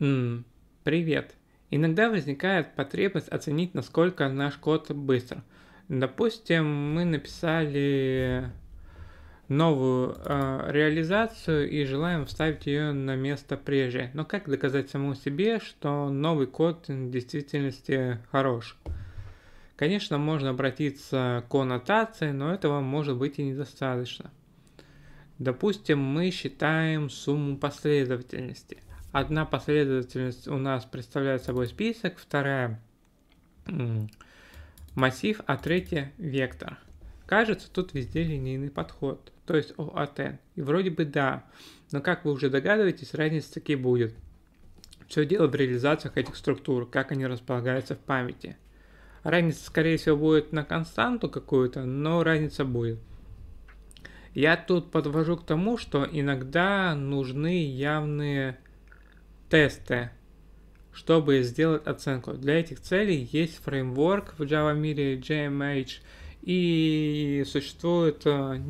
Ммм, привет. Иногда возникает потребность оценить, насколько наш код быстро. Допустим, мы написали новую э, реализацию и желаем вставить ее на место прежде. Но как доказать самому себе, что новый код в действительности хорош? Конечно, можно обратиться к аннотации, но этого может быть и недостаточно. Допустим, мы считаем сумму последовательности. Одна последовательность у нас представляет собой список, вторая массив, а третья вектор. Кажется, тут везде линейный подход, то есть O от N. И вроде бы да, но как вы уже догадываетесь, разница таки будет. Все дело в реализациях этих структур, как они располагаются в памяти. Разница, скорее всего, будет на константу какую-то, но разница будет. Я тут подвожу к тому, что иногда нужны явные тесты, чтобы сделать оценку. Для этих целей есть фреймворк в Java мире JMH и существует э,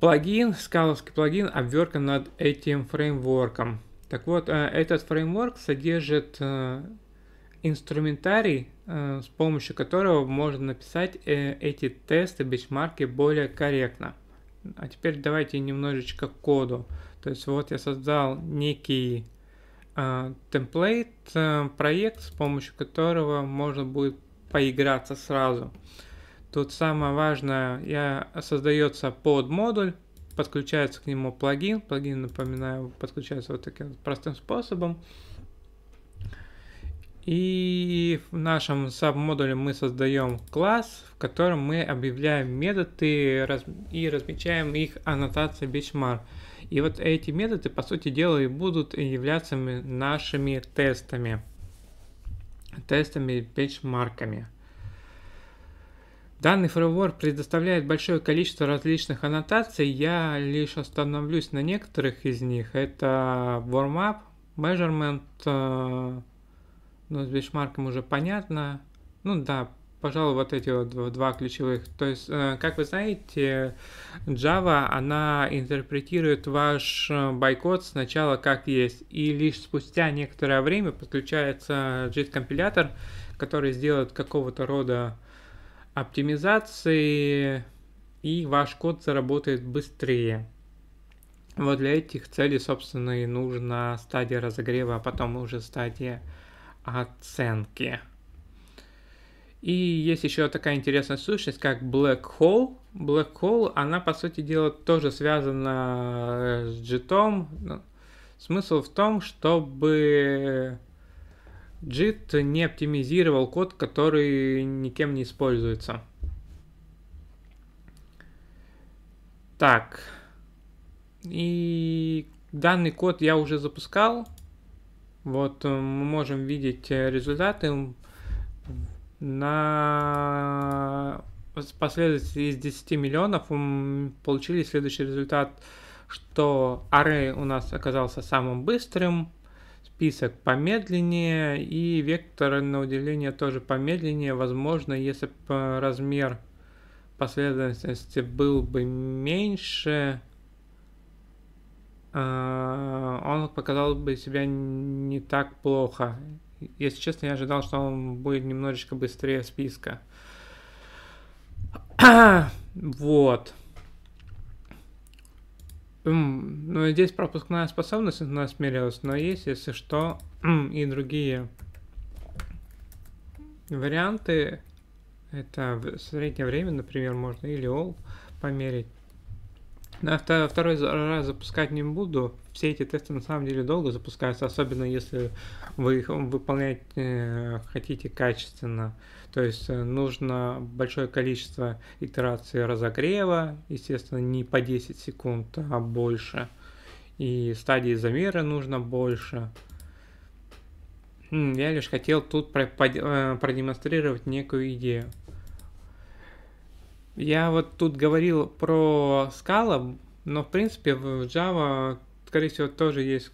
плагин, скаловский плагин, обверка над этим фреймворком. Так вот, э, этот фреймворк содержит э, инструментарий, с помощью которого можно написать эти тесты, бенчмарки более корректно. А теперь давайте немножечко коду. То есть вот я создал некий Э, темплейт, э, проект, с помощью которого можно будет поиграться сразу. Тут самое важное, я, создается под модуль, подключается к нему плагин. Плагин, напоминаю, подключается вот таким простым способом. И в нашем саб-модуле мы создаем класс, в котором мы объявляем методы и размечаем их аннотацией бичмар. И вот эти методы, по сути дела, и будут являться нашими тестами, тестами бенчмарками. Данный фреймворк предоставляет большое количество различных аннотаций, я лишь остановлюсь на некоторых из них. Это warm-up, measurement, э, ну, с бенчмарком уже понятно. Ну да, пожалуй, вот эти вот два ключевых. То есть, э, как вы знаете, Java, она интерпретирует ваш э, байкод сначала как есть, и лишь спустя некоторое время подключается JIT-компилятор, который сделает какого-то рода оптимизации, и ваш код заработает быстрее. Вот для этих целей, собственно, и нужна стадия разогрева, а потом уже стадия оценки. И есть еще такая интересная сущность, как Black Hole. Black Hole, она, по сути дела, тоже связана э, с JITом. Ну, смысл в том, чтобы JIT не оптимизировал код, который никем не используется. Так. И данный код я уже запускал. Вот э, мы можем видеть э, результаты на последовательности из 10 миллионов получили следующий результат, что array у нас оказался самым быстрым, список помедленнее и вектор на уделение тоже помедленнее. Возможно, если бы э, размер последовательности был бы меньше, э, он показал бы себя не так плохо. Если честно, я ожидал, что он будет немножечко быстрее списка. вот. Ну, здесь пропускная способность у нас мерилась, но есть, если что, и другие варианты. Это среднее время, например, можно или ол померить. Да, второй раз запускать не буду. Все эти тесты на самом деле долго запускаются, особенно если вы их выполнять э, хотите качественно. То есть э, нужно большое количество итераций разогрева, естественно, не по 10 секунд, а больше. И стадии замера нужно больше. Я лишь хотел тут э, продемонстрировать некую идею. Я вот тут говорил про Scala, но в принципе в Java, скорее всего, тоже есть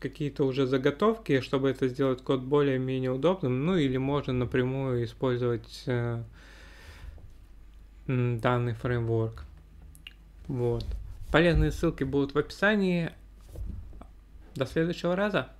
какие-то уже заготовки, чтобы это сделать код более-менее удобным, ну или можно напрямую использовать э, данный фреймворк. Вот. Полезные ссылки будут в описании. До следующего раза.